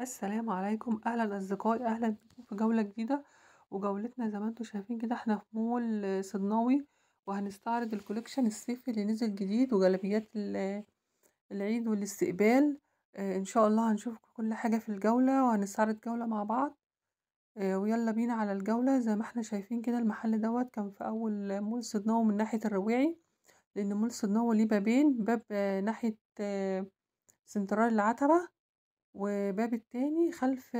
السلام عليكم اهلا اصدقائي اهلا بكم في جولة جديدة وجولتنا زي ما انتم شايفين كده احنا في مول صدناوي وهنستعرض الكوليكشن الصيفي اللي نزل جديد وجلبيات العيد والاستقبال آه، ان شاء الله هنشوف كل حاجة في الجولة وهنستعرض جولة مع بعض آه، ويلا بينا على الجولة زي ما احنا شايفين كده المحل دوت كان في اول مول صدناوي من ناحية الرويعي لان مول صدناوي ليه بابين باب آه، ناحية سنترال العتبة وباب التاني خلف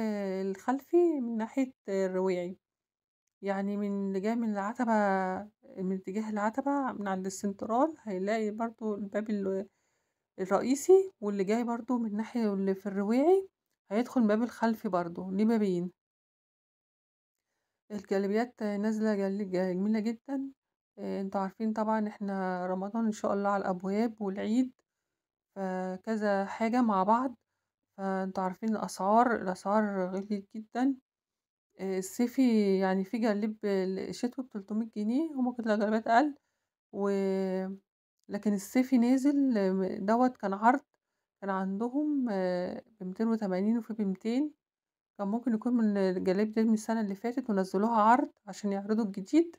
الخلفي من ناحية الرويعي، يعني من اللي جاي من العتبة من اتجاه العتبة من عند السنترال هيلاقي برضو الباب الرئيسي واللي جاي برضو من الناحية اللي في الرويعي هيدخل الباب الخلفي برضو ليه بابين، الجالبيات نازلة جميلة جدا آه، انتوا عارفين طبعا احنا رمضان إن شاء الله على الأبواب والعيد، فكذا حاجة مع بعض آه، انتوا عارفين الأسعار الأسعار غليت جدا آه، الصيفي يعني في جلاب الشتوي 300 جنيه وممكن تلاقي جلابات أقل و لكن الصيفي نازل دوت كان عرض كان عندهم آه، ب وتمانين وفي 200 كان ممكن يكون من الجلاب دي من السنة اللي فاتت ونزلوها عرض عشان يعرضوا الجديد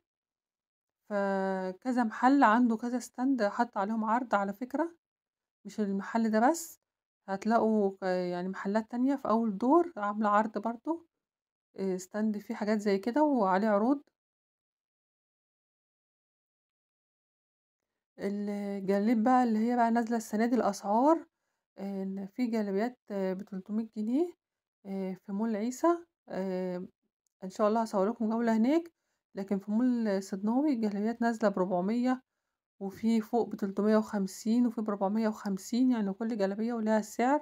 فكذا محل عنده كذا ستاند حط عليهم عرض على فكرة مش المحل ده بس هتلاقوا يعني محلات تانية في أول دور عاملة عرض برضو ستاند آه، فيه حاجات زي كده وعليه عروض. الجلاليب بقى اللي هي بقى نازلة السنة دي الأسعار آه، إن في جلابيات آه، بتلتمية جنيه في مول عيسى إن شاء الله هاصور لكم جولة هناك، لكن في مول صدناوي الجلابيات نازله بربعمية وفي فوق بتلتمية وخمسين وفي ب وخمسين يعني كل جلابية ولها سعر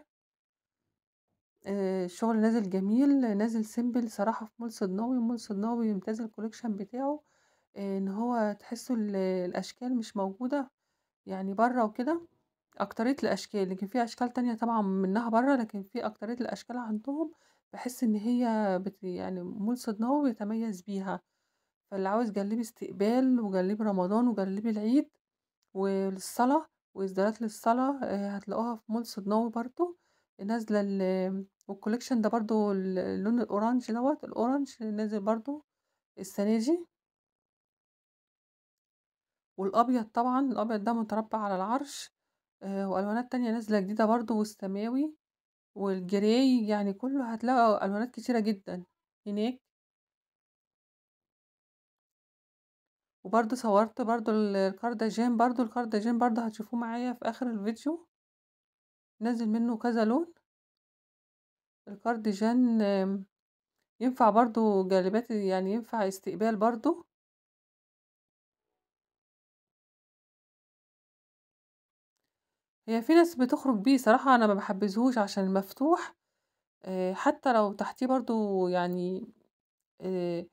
آه، الشغل نازل جميل نازل سيمبل صراحة في مول صدناوي مول صدناوي يمتاز الكوليكشن بتاعه آه، ان هو تحسوا الاشكال مش موجودة يعني بره وكده اكترية الاشكال لكن في اشكال تانية طبعا منها بره لكن في اكترية الاشكال عندهم بحس ان هي بت يعني مول صدناوي بيتميز بيها فاللي عاوز جلبي استقبال وجلبي رمضان وجلبي العيد وللصلاة وإصدارات للصلاة آه، هتلاقوها في مول صدناوي برضو نازلة ال ده برضو اللون الأورانج دوت الأورانج نازل برضو السنة دي. والأبيض طبعًا، الأبيض ده متربع على العرش، آه، وألوانات تانية نازلة جديدة برضو والسماوي والجراي يعني كله هتلاقوا ألوانات كتيرة جدًا هناك. وبرضو صورت برضو الكارداجين برضو الكارداجين برضو هتشوفوه معايا في اخر الفيديو نازل منه كذا لون الكارديجان ينفع برضو جالبات يعني ينفع استقبال برضو هي في ناس بتخرج بيه صراحة انا ما بحبزهوش عشان المفتوح آه، حتى لو تحتيه برضو يعني آه،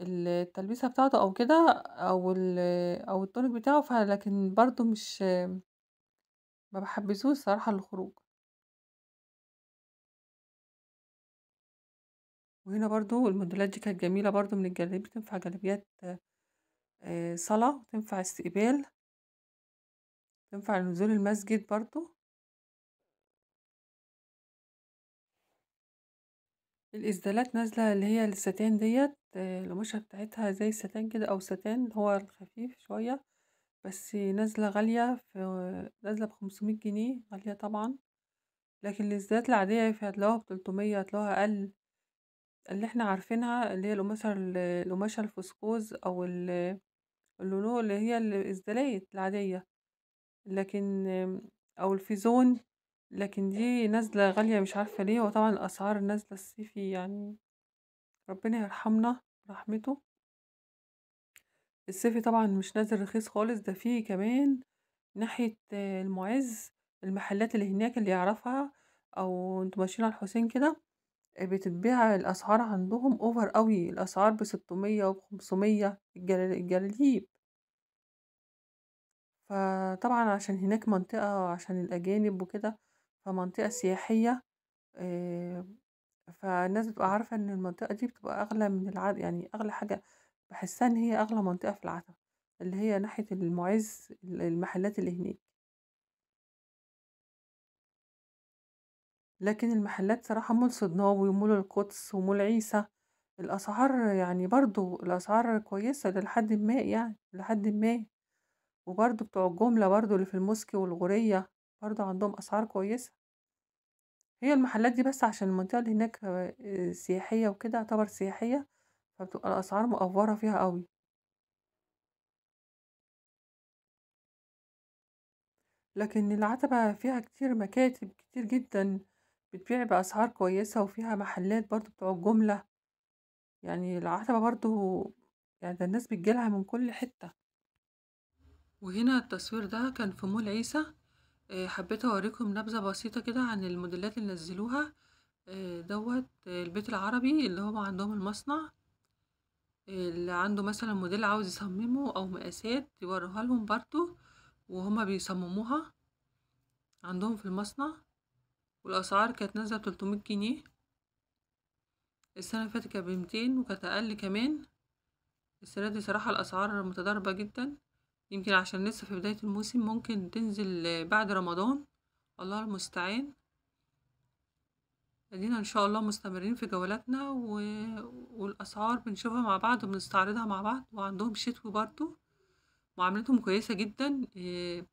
التلبيسة بتاعته أو كده أو أو التونيك بتاعه ف لكن برضو مش ما بحبسوش الصراحة للخروج. وهنا برضو الموديلات دي كانت جميلة برضو من الجلابيه بتنفع جلابيات صلاة وتنفع استقبال، تنفع لنزول المسجد برضو الإسدالات نازلة اللي هي الستان ديت آه، القماشة بتاعتها زي الستان كده أو ستان هو الخفيف شوية، بس نازلة غالية ف نازلة ب500 جنيه غالية طبعًا، لكن الإسدالات العادية هتلاقوها ب300 هتلاقوها أقل، اللي إحنا عارفينها اللي هي القماشة القماشة الفسكوز أو ال اللي هي الإسدالات العادية، لكن أو الفيزون. لكن دي نازلة غالية مش عارفة ليه وطبعًا الأسعار نازلة الصيفي يعني ربنا يرحمنا رحمته الصيفي طبعًا مش نازل رخيص خالص ده فيه كمان ناحية المُعز المحلات اللي هناك اللي يعرفها أو انتوا ماشيين على الحسين كده بتتباع الأسعار عندهم اوفر أوي الأسعار 600 و وب500 الجلاليب. فطبعًا عشان هناك منطقة عشان الأجانب وكده فمنطقة سياحية فالناس بتبقى عارفة إن المنطقة دي بتبقى أغلى من العاد يعني أغلى حاجة بحسها إن هي أغلى منطقة في العتبة اللي هي ناحية المعز المحلات اللي هناك. لكن المحلات صراحة مول صدناوي ومول القدس ومول عيسى الأسعار يعني برضو الأسعار كويسة لحد ما يعني لحد ما، وبرضو بتوع الجملة برضو اللي في الموسكي والغورية برضو عندهم أسعار كويسة. هي المحلات دي بس عشان المنطقة اللي هناك آه، سياحية وكده، يعتبر سياحية، فبتبقى الأسعار مأفورة فيها أوي. لكن العتبة فيها كتير مكاتب كتير جدًا، بتبيع بأسعار كويسة وفيها محلات برضو بتوع الجملة، يعني العتبة برضو يعني ده الناس بتجيلها من كل حتة. وهنا التصوير ده كان في مول عيسى. آه، حبيت اوريكم نبذة بسيطة كده عن الموديلات اللي نزلوها آه، دوت آه، البيت العربي اللي هو عندهم المصنع اللي عنده مثلا موديل عاوز يصممه او مقاسات يوريها لهم برضو وهما بيصمموها عندهم في المصنع والاسعار كانت نازله 300 جنيه السنه اللي فاتت كانت بمتين وكانت اقل كمان السنه دي صراحه الاسعار متضاربه جدا يمكن عشان لسه في بداية الموسم ممكن تنزل بعد رمضان الله المستعان ادينا ان شاء الله مستمرين في جولاتنا و... والاسعار بنشوفها مع بعض وبنستعرضها مع بعض وعندهم شتوي برضو معاملتهم كويسة جدا آه،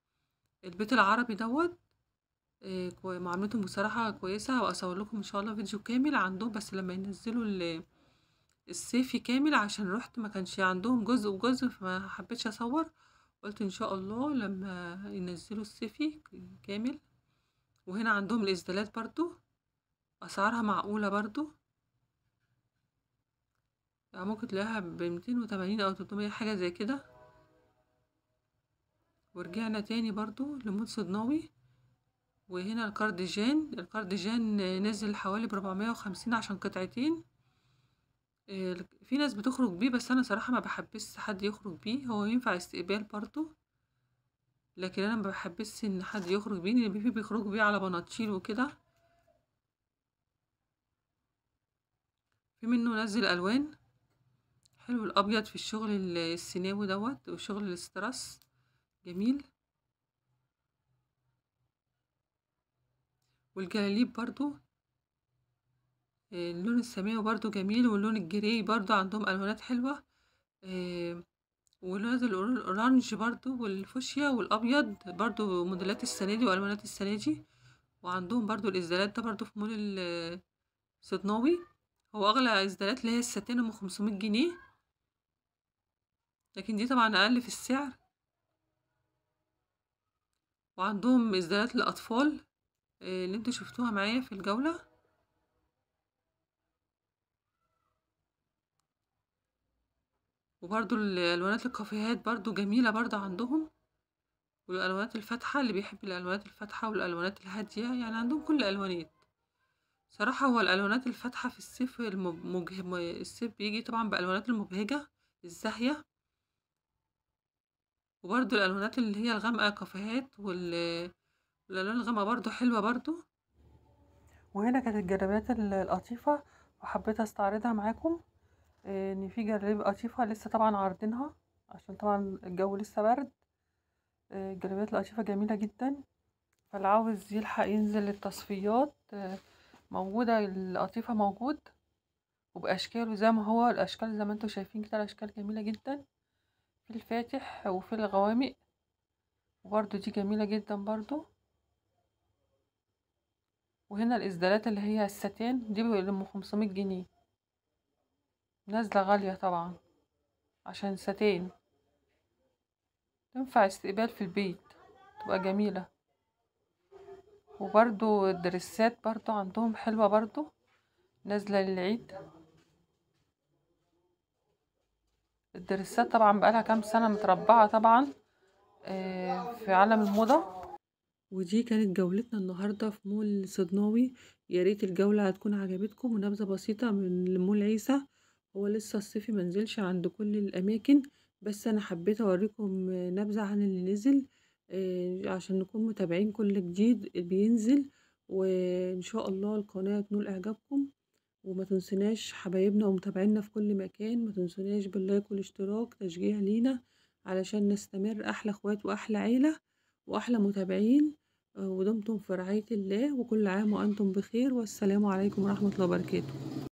البيت العربي دوت آه، معاملتهم بصراحة كويسة واصور لكم ان شاء الله فيديو كامل عندهم بس لما ينزلوا ال... الصيفي كامل عشان رحت ما كانش عندهم جزء وجزء فما حبيتش اصور قلت ان شاء الله لما ينزلوا الصيفي كامل وهنا عندهم الاسدالات برضو اسعارها معقولة برضو يعني ممكن تلاقيها بمتين وتمانين او تلتمية حاجة زي كده ورجعنا تاني برضو لمود صدناوي وهنا الكارديجان الكارديجان نزل حوالي بربعمية وخمسين عشان قطعتين في ناس بتخرج بيه، بس أنا صراحة ما بحبش حد يخرج بيه، هو ينفع استقبال برضه لكن أنا ما بحبش إن حد يخرج بيه، لإن في بيخرجوا بيه على بناطيل وكده. في منّه نزِّل ألوان، حلو الأبيض في الشغل السناوي السيناوي وشغل الاستراس جميل. والجلاليب برضه. اللون السماوي برضو جميل واللون الجراي برضو عندهم الوانات حلوه آه، واللون الاورانج برضو والفوشيا والابيض برضو موديلات السنه دي والوانات السنه دي وعندهم برضو الازدالات ده برضو في مول الصدناوي هو اغلى ازدالات اللي هي الساتين ام 500 جنيه لكن دي طبعا اقل في السعر وعندهم ازدالات للاطفال آه، اللي انتوا شفتوها معايا في الجوله وبرضو الالوانات الكافيهات برضو جميله برضو عندهم والالوانات الفاتحه اللي بيحب الالوانات الفاتحه والالوانات الهاديه يعني عندهم كل الالوانات صراحه هو الالوانات الفاتحه في الصيف المبه... الصيف بيجي طبعا بالوانات المبهجه الزاهيه وبرضو الالوانات اللي هي الغامقه كافيهات وال... والالوان الغامقه برضو حلوه برضو وهنا كانت الجرابات اللطيفه وحبيت استعرضها معاكم ان في جلابيب قطيفه لسه طبعا عارضينها عشان طبعا الجو لسه برد آه، الجلابيات القطيفه جميله جدا فاللي عاوز يلحق ينزل التصفيات آه، موجوده القطيفه موجود وباشكاله زي ما هو الاشكال زي ما انتم شايفين كده الاشكال جميله جدا في الفاتح وفي الغوامق وبرده دي جميله جدا برده وهنا الاسدالات اللي هي الستان دي ب 500 جنيه نازلة غالية طبعا عشان ساتين تنفع استقبال في البيت تبقى جميلة وبرضو الدرسات برضو عندهم حلوة برضو نازلة للعيد الدرسات طبعا بقالها كام سنة متربعة طبعا آه، في عالم الموضة ودي كانت جولتنا النهاردة في مول صدناوي ياريت الجولة هتكون عجبتكم ونبذة بسيطة من مول عيسى هو لسه الصيفي منزلش عند كل الأماكن بس أنا حبيت أوريكم نبذة عن اللي نزل آه، عشان نكون متابعين كل جديد بينزل وإن شاء الله القناة تنول إعجابكم وما تنسناش حبايبنا ومتابعينا في كل مكان ما تنسناش باللايك والاشتراك تشجيع لينا علشان نستمر أحلى اخوات وأحلى عيلة وأحلى متابعين آه، ودمتم في رعاية الله وكل عام وأنتم بخير والسلام عليكم ورحمة الله وبركاته